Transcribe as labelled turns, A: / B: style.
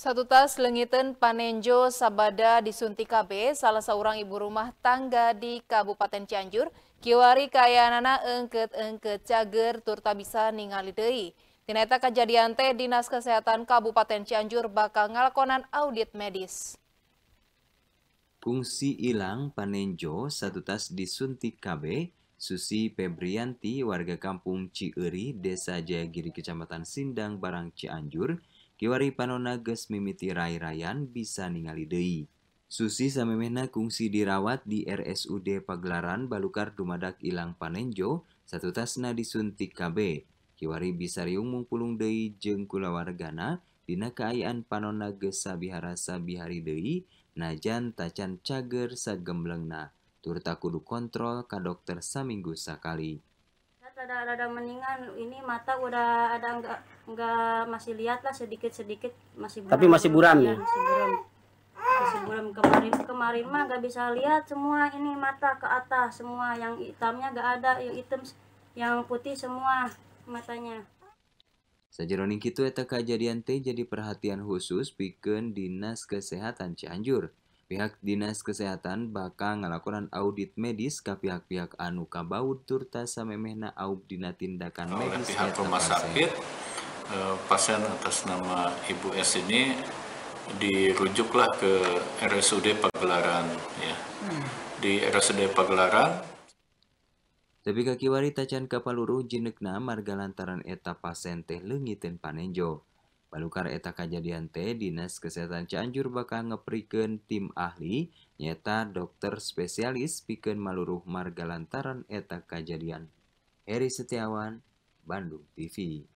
A: Satu tas lengiten Panenjo Sabada disuntik KB, salah seorang ibu rumah tangga di Kabupaten Cianjur, kiwari kayanana engket-engket cager turta bisa ningali dei. Tineta kejadian teh Dinas Kesehatan Kabupaten Cianjur bakal ngalakonan audit medis.
B: Fungsi hilang Panenjo satu tas disuntik KB, Susi Febrianti warga kampung Cieri, Desa Jayagiri, Kecamatan Sindang, Barang Cianjur, wari Panonages mimiti Ra Ray bisa ningali Dei Sushi Samemena fungsi dirawat di RSUD pagegelan Baluar Tumadadak Ilang Panenjo satu tasna diuntik KB Kiwari bisa umum pulung Dei jengkula wargana Dina kaan Panona geaabihara Sab Bihari Dehi Najan tachan Cager Sagemlengna Turtakulu kontrol ka dokter saminggus Sakalirada
C: meningan ini mata udah ada nggak tahu nggak masih lihat lah sedikit sedikit masih buram. tapi masih buram ya, ya? masih buram masih buram kemarin kemarin mah nggak bisa lihat semua ini mata ke atas semua yang hitamnya nggak ada yang hitam yang putih semua matanya
B: Sajeroni itu eta kejadian teh jadi perhatian khusus bikin Dinas Kesehatan Cianjur. Pihak Dinas Kesehatan bakal ngelakukan audit medis ke pihak-pihak anu kabau turta samemehna aub dina tindakan medis oleh pihak rumah sakit Eh, pasien atas nama Ibu S ini dirujuklah ke RSUD Pagelaran ya. Hmm. Di RSUD Pagelaran tapi kaki wari tacan kapaluru jinekna marga lantaran eta pasien teh leungit panenjo. Balukar eta kajadian teh Dinas Kesehatan Cianjur bakal ngeperikan tim ahli nyata dokter spesialis pikeun maluruh marga lantaran eta kejadian. Heri Setiawan, Bandung TV.